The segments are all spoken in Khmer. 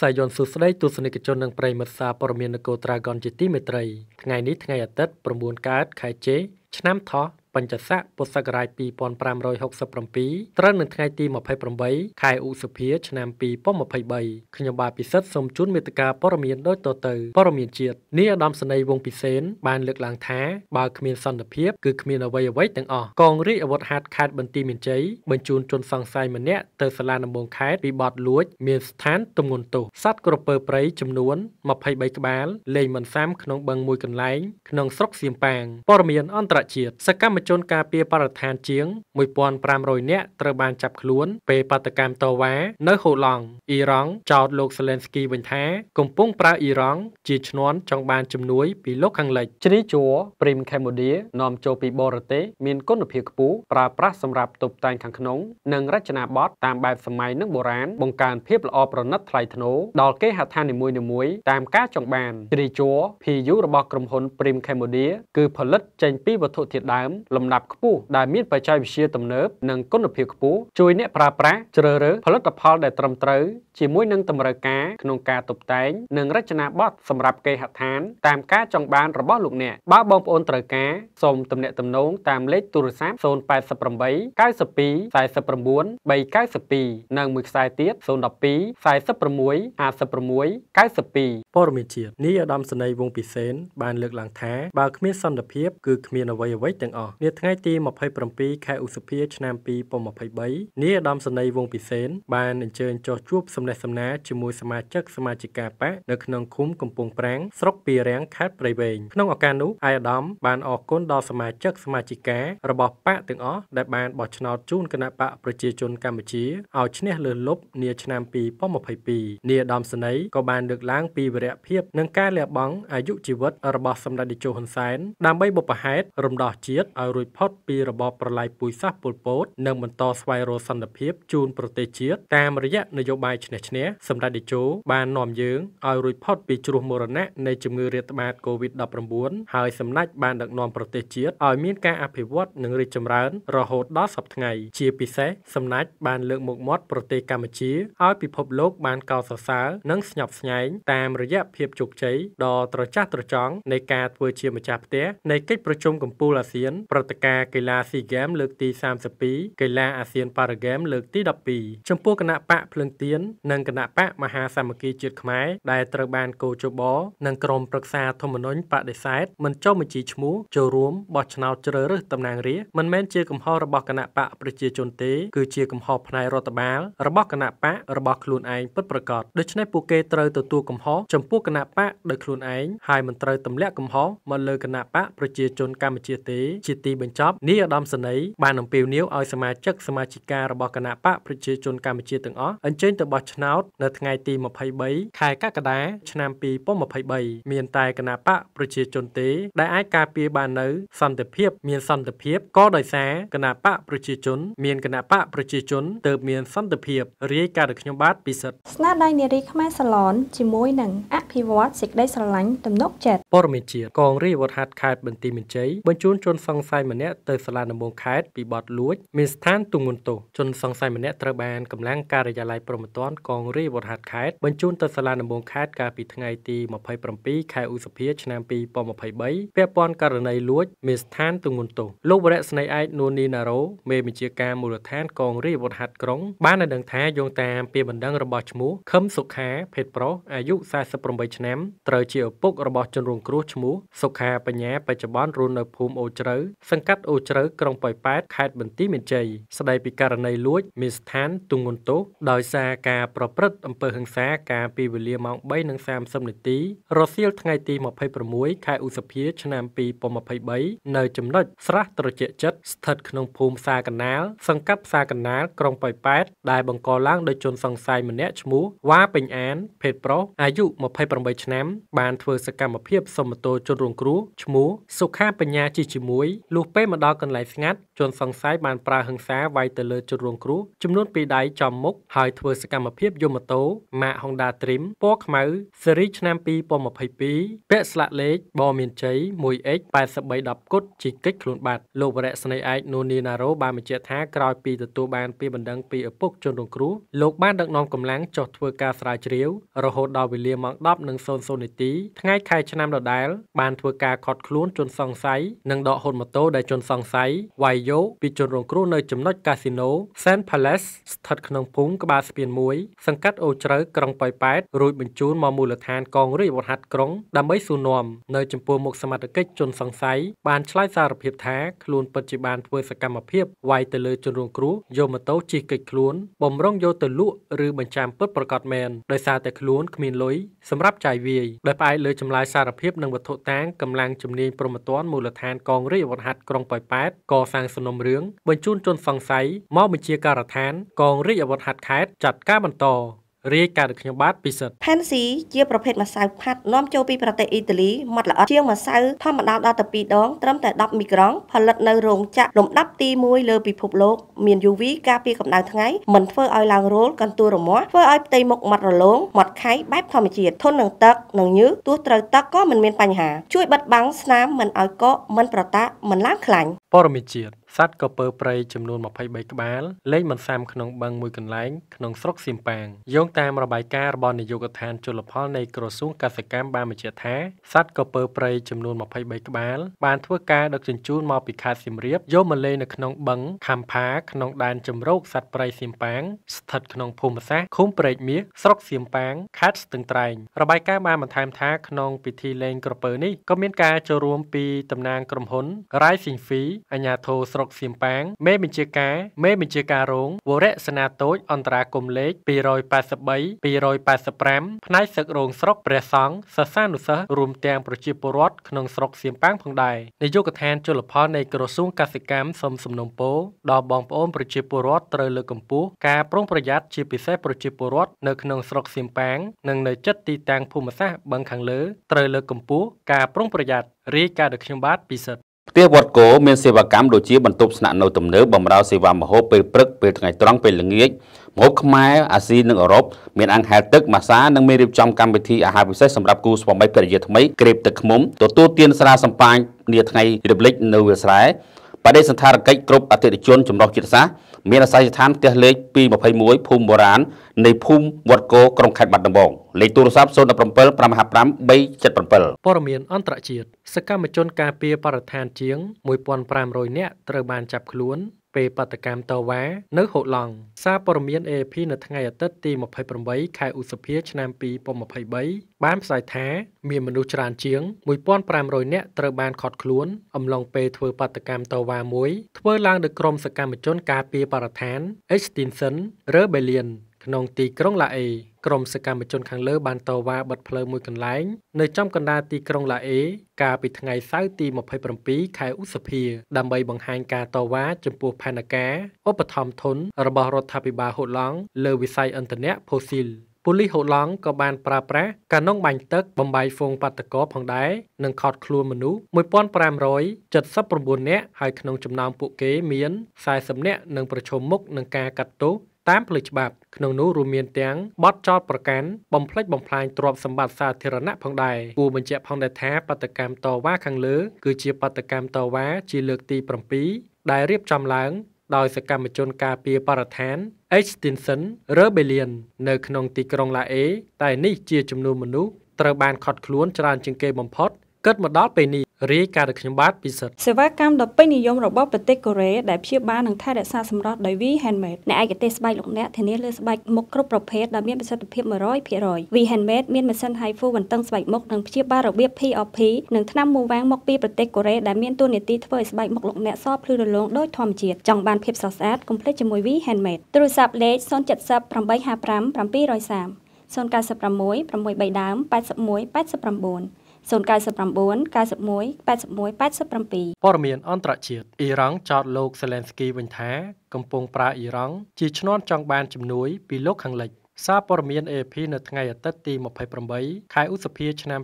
សាយយន្តសុស្ដីទស្សនិកជននិងប្រិមិត្តសារព័ត៌មាននគរត្រាហ្គនជាទីមេត្រីថ្ងៃនេះថ្ងៃអាទិត្យ9កើតខែជេឆ្នាំថោះបញ្ញស័កពុទ្ធសករាជ2567ត្រូវនៅថ្ងៃទី28ខែឧសភាឆ្នាំ2023ខ្ញុំបាទពិសិដ្ឋសូមជូនមេត្តាព័រមៀនដូចតទៅព័រមៀនជាតិនាយឧត្តមសេនីយ៍វងពិសេនបានលើកឡើងថាបើគ្មានសន្តិភាពគឺគ្មានអ្វីអ្វីទាំងអស់កងរាជអាវុធហត្ថខេត្តបន្ទាយមានជ័យបញ្ជូនជនសង្ស័យម្នាក់ទៅសាលាដំបងខេត្តពីបទលួច មានស្ថានទម្ងន់ទោសសត្វក្រពើព្រៃចំនួន23ក្បាលលេងមិនសាមក្នុងបឹងមួយកន្លែងក្នុងស្រុកសៀមប៉ាងព័រមៀនអន្តរជាតិសកម្មជនការពារបរិស្ថានជាង1500នាក់ត្រូវបានចាប់ខ្លួន ពេលបាតកម្មតវ៉ានៅហូឡង់អ៊ីរ៉ង់ចោទលោកសេលេនស្គីវិញថាកំពុងប្រើអ៊ីរ៉ង់ជាឈ្នន់ចង់បានជំនួយពីលោកខាងលិចជ្រីជួព្រីមខេមបូឌានាំចូលពីបរទេសមានគុណភាពខ្ពស់ប្រើប្រាស់សម្រាប់តុបតែងខាងក្នុងនិង រចនាបថតាមបែបសម័យនិងបុរាណបង្កើនភាពល្អប្រណិតថ្លៃថ្នូរដល់គេហដ្ឋាននីមួយៗតាមការចង់បានជ្រីជួ PU របស់ក្រុមហ៊ុនព្រីមខេមបូឌាគឺផលិតចេញពីវត្ថុធាតុដើមលំដាប់ខ្ពស់ដែលមានបច្ចេកវិទ្យាទំនើប និងគុណភាពខ្ពស់ជួយអ្នក ប្រើប្រាស់ជ្រើសរើសផលិតផលដែលត្រឹមត្រូវជាមួយនឹងតម្រូវការក្នុងការតុបតែងនិងរចនាប័ទ្មសម្រាប់គេហដ្ឋានតាមការចង់បានរបស់លោកអ្នកបើបងប្អូនត្រូវការសូមទំនាក់ទំនងតាមលេខទូរស័ព្ទ088 92 49 392និងមួយខ្សែទៀត012 46 56 92ព័ត៌មានជាតិនេះឧត្តមសេនីយ៍វងពិសេន បានលើកឡើងថាបើគ្មានសន្តិភាព គឺគ្មានអ្វីអ្វីទាំងអស់នាថ្ងៃទី27ខែឧសភាឆ្នាំ2023នាយឧត្តមសេនីយ៍វងពិសេនបានអញ្ជើញចុះជួបសំណេះសំណាលជាមួយសមាជិកសមាជិកាបកនៅក្នុងឃុំកំពង់ប្រាំងស្រុកពីរាំងខេត្តព្រៃវែងក្នុងឱកាសនោះអាយឧត្តមបានអរគុណដល់សមាជិកសមាជិការបស់បកទាំងអស់ដែលបានបោះឆ្នោតជូនគណៈបកប្រជាជនកម្ពុជាឲ្យឈ្នះលើសលប់នាឆ្នាំ2022នាយឧត្តមសេនីយ៍ក៏បានលើកឡើងពីវីរភាពនិងការលះបង់អាយុជីវិតរបស់សម្ដេចតេជោហ៊ុនសែនដើម្បីបុព្វហេតុរំដោះជាតិឲ្យរួចផុតពីរបបប្រល័យពូជសាសន៍ពលពតនិងបន្តស្វែងរកសន្តិភាពជូនប្រទេសជាតិតាមរយៈនយោបាយឈ្នះឈ្នះសម្ដេចតេជោបាននាំយើងឲ្យរួចផុតពីគ្រោះមរណៈនៃជំងឺរាតត្បាត COVID-19 ហើយសម្ដេចបានដឹកនាំប្រទេសជាតិឲ្យមានការអភិវឌ្ឍនិងរីកចម្រើនរហូតដល់សពថ្ងៃជាពិសេសសម្ដេចបានលើកមុខមាត់ប្រទេសកម្ពុជាឲ្យពិភពលោកបានកោតសរសើរនិងស្ញប់ស្ញែងតាមរយៈភាពជោគជ័យដ៏ត្រចះត្រចង់នៃការធ្វើជាម្ចាស់ផ្ទះនៃកិច្ចប្រជុំកំពូលអាស៊ានប្រព្រឹត្តិការណ៍កីឡា SEA Games លើកទី32កីឡាអាស៊ាន Para Games លើកទី12ចំពោះគណៈបកភ្លឹងទៀននិងគណៈបកមហាសាមគ្គីជាតិខ្មែរដែលត្រូវបានកោជបនិងក្រុមប្រឹក្សាធម្មនុញ្ញបដិសេធមិនចុះបញ្ជីឈ្មោះចូលរួមបោះឆ្នោតជ្រើសរើសតំណាងរាស្ត្រមិនមែនជាកំហុសរបស់គណៈបកប្រជាជនទេគឺជាកំហុសផ្នែករដ្ឋបាលរបស់គណៈបករបស់ខ្លួនឯងពិតប្រាកដដូច្នេះពួកគេត្រូវទទួលកំហុសចំពោះគណៈបកដោយខ្លួនឯងហើយមិនត្រូវទម្លាក់កំហុសមកលើគណៈបកប្រជាជនកម្ពុជាទេជាទីទីបញ្ចប់នាយឧត្តមសេនីយ៍បានអំពាវនាវឲ្យសមាជិកសមាជិការបស់គណៈបកប្រជាជនកម្ពុជាទាំងអស់អញ្ជើញទៅបោះឆ្នោតនៅថ្ងៃទី23ខែកក្កដាឆ្នាំ2023មានតែគណៈបកប្រជាជនទេដែលអាចការពារបាននៅ សន្តិភាព មានសន្តិភាពក៏ដោយសារគណៈបកប្រជាជនមានគណៈបកប្រជាជនទើបមាន សន្តិភាពរាយការណ៍ដោយខ្ញុំបាទពិសិដ្ឋស្នាដៃនារីខ្មែរសាឡនជាមួយនឹងអភិវឌ្ឍសេចក្តីស្រឡាញ់ទំនុក ចិត្តព័ត៌មានជាតិកងរាជវត្តហាត់ខេត្តបន្ទាយមានជ័យបញ្ជូនជនសង្ស័យយម្នាក់ទៅសាលាដំបងខេត្តពីបទលួច មានស្ថានទូងមុនទោសជនសង្ស័យម្នាក់ត្រូវបានកម្លាំងការិយាល័យព្រមត្តនកងរាជវរហាត់ខេត្តបញ្ជូនទៅសាលាដំបងខេត្តកាលពីថ្ងៃទី27ខែឧសភាឆ្នាំ2023ពាក់ព័ន្ធករណីលួចមានស្ថានទូងមុនទោសលោកវរៈស្នេហ៍ឯកនូនីណារ៉ូមេបញ្ជាការមូលដ្ឋានកងរាជវរហាត់ក្រុង បានឲ្យដឹងថាយោងតាមពាក្យបណ្ដឹងរបស់ឈ្មោះខឹមសុខា ភេទប្រុសអាយុ48ឆ្នាំត្រូវជាឪពុករបស់ជនរងគ្រោះឈ្មោះសុខាបញ្ញាបច្ចុប្បន្នរស់នៅភូមិអូជ្រៅសង្កាត់អូជ្រៅក្រុងប៉ោយប៉ែតខេត្តបន្ទាយមានជ័យស្ដីពីករណីលួច មានស្ថានទងន់ទោសដោយសារការប្រព្រឹត្តអំពើហិង្សាកាលពីវេលាម៉ោង3:30នាទីរសៀលថ្ងៃទី26ខែឧសភាឆ្នាំ2023នៅចំណុចស្រះត្រជាក់ចិត្តស្ថិតក្នុងភូមិផ្សារកណាលសង្កាត់ផ្សារកណាលក្រុងប៉ោយប៉ែតដែលបង្កឡើងដោយជនសង្ស័យម្នាក់ឈ្មោះវ៉ាពេញអាន ភេទប្រុសអាយុ28ឆ្នាំបានធ្វើសកម្មភាពសមតោជនរងគ្រោះឈ្មោះសុខាបញ្ញាជីជាមួយលលុះពេលមកដល់កន្លែងស្ងាត់ជនសង្ស័យបានប្រើហិង្សាវាយទៅលើជនរងគ្រោះចំនួន2ដៃចំមុខហើយធ្វើសកម្មភាពយមម៉ូតូម៉ាក Honda Trim ពណ៌ខ្មៅស៊េរីឆ្នាំ2022ពាក់ស្លាកលេខបមានជ័យ 1X8310 គុតជីកិច្ចខ្លួនបាត់លោកវរៈស្នេហ៍ឯកនូនីណារ៉ូបានបញ្ជាក់ថាក្រោយពីទទួលបានពីបណ្ដឹងពីឪពុកជនរងគ្រោះលោកបានដឹកនាំកម្លាំងចុះធ្វើការស្រាវជ្រាវរហូតដល់វេលាម៉ោង10:00នាទីថ្ងៃខែឆ្នាំដដែលបានធ្វើការខត់ខ្លួនជនសង្ស័យនិងដកហូតម៉ូតូូដែលជនសង្ស័យវាយយកពីជនរងគ្រោះនៅចំណុចកាស៊ីណូ Sand Palace ស្ថិតក្នុងភូមិក្បាលស្ពានមួយសង្កាត់អូជ្រៅក្រុងប៉ោយប៉ែតរួចបញ្ជូនមកមូលដ្ឋានកងរាជវរហាត់ក្រុងដើម្បីស៊ូនាំនៅចំពោះមុខសមត្ថកិច្ចជនសង្ស័យបានឆ្លើយសារភាពថាខ្លួនពិតជាបានធ្វើសកម្មភាពវាយទៅលើជនរងគ្រោះយកម៉ូតូជិះគេចខ្លួន បំរុងយកទៅលក់ឬបញ្ចាំពិតប្រកបមែនដោយសារតែខ្លួនគ្មានលុយសម្រាប់ចាយវាយដោយផ្អែកលើចម្លើយសារភាពនិងវត្ថុតាងកម្លាំងជំនាញប្រមត្តនមូលដ្ឋានកងរាជវរហាត់អាត់ក្រុងប៉ោយប៉ែតកសាងសំណុំរឿងបញ្ជូនជនសង្ស័យមកបញ្ជាការដ្ឋាន កងរាជអាវុធហត្ថខេត្តចាត់ការបន្តរាយការណ៍របស់ខ្ញុំបាទពិសិដ្ឋផេនស៊ីជាប្រភេទម្សៅផាត់នាំចូលពីប្រទេសអ៊ីតាលីម៉ត់ល្អិតជាងម្សៅធម្មតាដល់ទៅ2ដង ត្រឹមតែ10មីក្រង់ផលិតនៅរោងចក្រលំដាប់ទី1លើពិភពលោកមាន UV ការពារកម្ដៅថ្ងៃមិនធ្វើឲ្យឡើងរោលកន្ទួលរមាស់ធ្វើឲ្យផ្ទៃមុខម៉ត់រលោងម៉ត់ខៃបែបធម្មជាតិធន់នឹងទឹកនិងញើសទោះត្រូវទឹកក៏មិនមានបញ្ហា ជួយបិទបាំងស្នាមមិនឲ្យកកមិនប្រតាក់មិនឡើងខ្លាញ់ព័រមីជាតិសត្វកពើព្រៃចំនួន23ក្បាលលែងបន្សាំក្នុងបឹងមួយកន្លែង ក្នុងស្រុកសៀមប៉ាងយោងតាមរបាយការណ៍របស់នាយកដ្ឋានជលផលនៃក្រសួងកសិកម្មបានបញ្ជាក់ថាសត្វកពើព្រៃចំនួន23ក្បាលបានធ្វើការដឹកជញ្ជូនមកពីខេត្តសៀមរាបយកមកលេងនៅក្នុងបឹងខំផាក្នុងដែនជំរកសត្វព្រៃសៀមប៉ាងស្ថិតក្នុងភូមិសាស្ត្រឃុំព្រែកមាសស្រុកសៀមប៉ាងខេត្តស្ទឹងត្រែងរបាយការណ៍បានបន្ថែមថាក្នុងពិធីលេងក្រពើនេះក៏មានការចូលរួមពីតំណាងក្រុមហ៊ុន Rising Fee អាជ្ញាធរស្រុករុកសៀមប៉ាងមេបញ្ជាការ មេបញ្ជាការរងវរៈសនាតូចអន្តរាគមលេខ283 285ផ្នែកសឹករងស្រុកព្រះសង្ឃសិស្សានុសិស្សរួមទាំងប្រជាពលរដ្ឋក្នុងស្រុកសៀមប៉ាងផងដែរនាយកដ្ឋានជលផលនៃក្រសួងកសិកម្មសូមសំណូមពរដល់បងប្អូនប្រជាពលរដ្ឋត្រូវលើកកម្ពស់ការប្រុងប្រយ័ត្នជាពិសេសប្រជាពលរដ្ឋនៅក្នុងស្រុកសៀមប៉ាងនិងនៅជិតទីតាំងភូមិសាស្ត្របឹងខាងលើត្រូវលើកកម្ពស់ការប្រុងប្រយ័ត្នរាយការណ៍ដោយខ្ញុំបាទពិសិដ្ឋផ្ទះវត្តគោមានសេវាកម្មដូចជាបន្ទប់ស្នាក់នៅទំនើបបម្រើសេវាម្ហូបពេលព្រឹកពេលថ្ងៃត្រង់ពេលល្ងាចម្ហូបខ្មែរអាស៊ីនិងអឺរ៉ុបមានអង្គហែលទឹកម៉ាសានិងមានរៀបចំកម្មវិធីអាហារពិសេសសម្រាប់គូស្វាមីភរិយាថ្មីក្រេបទឹកឃ្មុំទទួលទានស្រាសម្ពាញនាថ្ងៃរំលឹកនៅវាលស្រែបដិសន្ធារកិច្ចគ្រប់អតិថិជនចម្រុះជាតិសាសន៍មានអាស័យដ្ឋានផ្ទះលេខ221ភូមិបុរាណនៃភូមិវត្តគោក្រុងខេត្តបាត់ដំបងលេខទូរស័ព្ទ017555377ព័ត៌មានអន្តរជាតិសកម្មជនការពារបរិស្ថានជាង1500នាក់ត្រូវបានចាប់ខ្លួនពេលបដកម្មតវ៉ានៅហូឡង់សារព័ត៌មាន AFP នៅថ្ងៃអាទិត្យទី28ខែឧសភាឆ្នាំ2023បាន ផ្សាយថាមានមនុស្សច្រើនជាង1500នាក់ត្រូវបានឃាត់ខ្លួនអំឡុងពេលធ្វើបដកម្មតវ៉ាមួយធ្វើឡើងដោយក្រុមសកម្មជនការពារបរិស្ថាន Extinction Rebellion ក្នុងទីក្រុងឡាអេក្រមសកម្មជនខាងលើបានតវ៉ាបិទផ្លូវមួយកន្លែង នៅចំកណ្ដាលទីក្រុងឡាអេកាលពីថ្ងៃសៅរ៍ទី27ខែឧសភាដើម្បីបង្ហាញការតវ៉ាចំពោះផែនការឧបត្ថម្ភធនរបស់រដ្ឋាភិបាលហូឡង់លើវិស័យឥន្ធនៈផូស៊ីលប៉ូលីសហូឡង់ក៏បានប្រើប្រាស់កាណុងបាញ់ទឹកបំបាយហ្វូងបាតកោផងដែរនិងខត់ខ្លួនមនុស្ស1579នាក់ហើយក្នុងចំណោមពួកគេមាន40នាក់នឹងប្រឈមមុខនឹងការកាត់ទោសតាមផ្លូវច្បាប់ក្នុងនោះរួមមានទាំងបទចោតប្រកាន់បំផ្លិចបំផ្លាញទ្រព្យសម្បត្តិសាធារណៈផងដែរគួរបញ្ជាក់ផងដែរថាបដកម្មតវ៉ាខាងលើគឺជាបដកម្មតវ៉ាជាលើកទី7ដែលរៀបចំឡើងដោយសកម្មជនការពារបរិស្ថាន Extinction Rebellion នៅក្នុងទីក្រុងឡាអេតែនេះជាចំនួនមនុស្សត្រូវបានខត់ខ្លួនច្រើនជាងគេបំផុតគិតមកដល់ពេលនេះរាយការណ៍ដោយខ្ញុំបាទពិសិដ្ឋសេវាកម្មដ៏ពេញនិយមរបស់ប្រទេសកូរ៉េដែលព្យាបាលនិងថែរក្សាសម្រស់ដោយ V Handmade អ្នកឯកទេសស្បែកលោកអ្នកធានាលើស្បែកមុខគ្រប់ប្រភេទដែលមានប្រសិទ្ធភាព100% V Handmade មានម៉ាស៊ីន HIFU បន្តឹងស្បែកមុខនិងព្យាបាលរបៀប POP និងថ្នាំមូវ៉ាងមកពីប្រទេសកូរ៉េដែលមានតួនាទីធ្វើឲ្យស្បែកមុខលោកអ្នកសភ្លឺរលោងដោយធម្មជាតិចង់បានភាពស្រស់ស្អាតកុំភ្លេចជាមួយ V Handmade ទូរស័ព្ទលេខ070 855 730 096 603ដើម81 89 099 91 81 87ព័ត៌មានអន្តរជាតិអ៊ីរ៉ង់ចោទលោកសេឡែនស្គីវិញថា កំពុងប្រើអ៊ីរ៉ង់ជាឈ្នន់ចង់បានជំនួយពីលោកខាងលិចសារព័ត៌មាន AP នៅថ្ងៃអាទិត្យទី28ខែឧសភាឆ្នាំ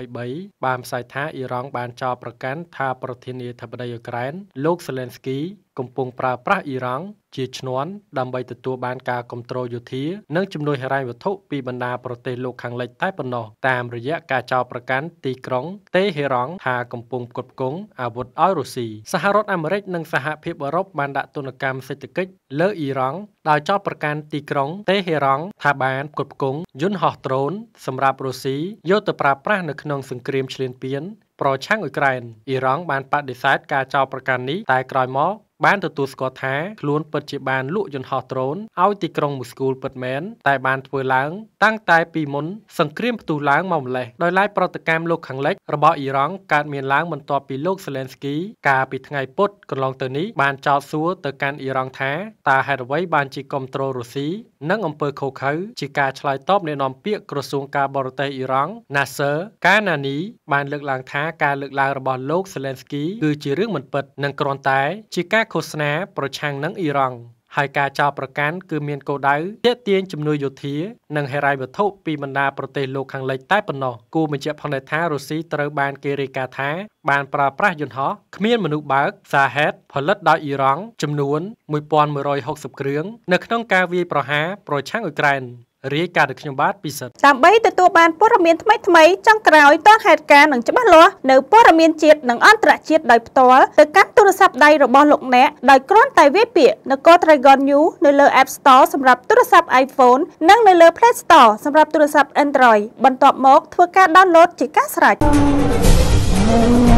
2023បានផ្សាយថាអ៊ីរ៉ង់បានចោទប្រកាន់ថាប្រធានាធិបតីអ៊ុក្រែនលោកសេឡែនស្គីកំពុងប្រើប្រាស់អ៊ីរ៉ង់ជាឈ្នន់ដើម្បីទទួលបានការគ្រប់គ្រងយោធានិងជំនួយហិរញ្ញវត្ថុពីបណ្ដាប្រទេសលោកខាងលិចតែប៉ុណ្ណោះតាមរយៈការចោទប្រកាន់ទីក្រុងតេហេរ៉ង់ថាកំពុងផ្គត់ផ្គង់អាវុធឲ្យរុស្ស៊ីសហរដ្ឋអាមេរិកនិងសហភាពអឺរ៉ុបបានដាក់ទណ្ឌកម្មសេដ្ឋកិច្ចលើអ៊ីរ៉ង់ដោយចោទប្រកាន់ទីក្រុងតេហេរ៉ង់ថាបានផ្គត់ផ្គង់យន្តហោះដ្រូន សម្រាប់រុស្ស៊ីយកទៅប្រើប្រាស់នៅក្នុងសង្គ្រាមឈ្លានពានប្រឆាំងអ៊ុយក្រែនអ៊ីរ៉ង់បានបដិសេធការចោទប្រកាន់នេះតែក្រោយមកបានទទួលស្គាល់ថាខ្លួនពិតជាបានលក់យន្តហោះដ្រូនឲ្យទីក្រុងមូស្គូលពិតមែនតែបានធ្វើឡើង តាំងតែ ពីមុនសង្គ្រាមផ្ទុះឡើងមកម្ល៉េះដោយឡែកប្រតិកម្មលោកខាងលិចរបស់អ៊ីរ៉ង់កើតមានឡើងបន្ទាប់ពីលោកសេឡែនស្គីកាលពីថ្ងៃពុធកន្លងទៅនេះបានចោទសួរទៅកាន់អ៊ីរ៉ង់ថាតើហេតុអ្វីបានជាគ្រប់គ្រងរុស្ស៊ីនិងអំពើខុសខើជាការឆ្លើយតបអ្នកនាំពាក្យក្រសួងការបរទេសអ៊ីរ៉ង់ Nasser Kanani បានលើកឡើងថាការលើកឡើងរបស់លោកសេឡែនស្គីគឺជារឿងមិនពិតនិងគ្រាន់តែជាការការឃោសនាប្រឆាំងនឹងអ៊ីរ៉ង់ហើយការចោទប្រកាន់គឺមានគោលដៅទាក់ទាញជំនួយយោធានិងហិរញ្ញវត្ថុពីបណ្ដាប្រទេសលោកខាងលិចតែប៉ុណ្ណោះគូបញ្ជាក់ផងដែរថារុស្ស៊ីត្រូវបានគេរាយការណ៍ថាបានប្រើប្រាស់យន្តហោះគ្មានមនុស្សបើកសាហេតផលិតដោយអ៊ីរ៉ង់ចំនួន1160គ្រឿងនៅក្នុងការវាយប្រហារប្រឆាំងអ៊ុយក្រែនរាយការណ៍ដោយខ្ញុំបាទពិសិដ្ឋដើម្បីទទួលបានព័ត៌មានថ្មីថ្មីចុងក្រោយទាន់ហេតុការណ៍និងច្បាស់លាស់នៅព័ត៌មានជាតិនិងអន្តរជាតិដោយផ្ទាល់ទៅកាន់ទូរស័ព្ទដៃរបស់លោកអ្នកដោយគ្រាន់តែវាយពាក្យនគរ Dragon New នៅលើ App Store សម្រាប់ទូរស័ព្ទ iPhone និងនៅលើ Play Store សម្រាប់ទូរស័ព្ទ Android បន្ទាប់មកធ្វើការ download ជាការស្រេច thank you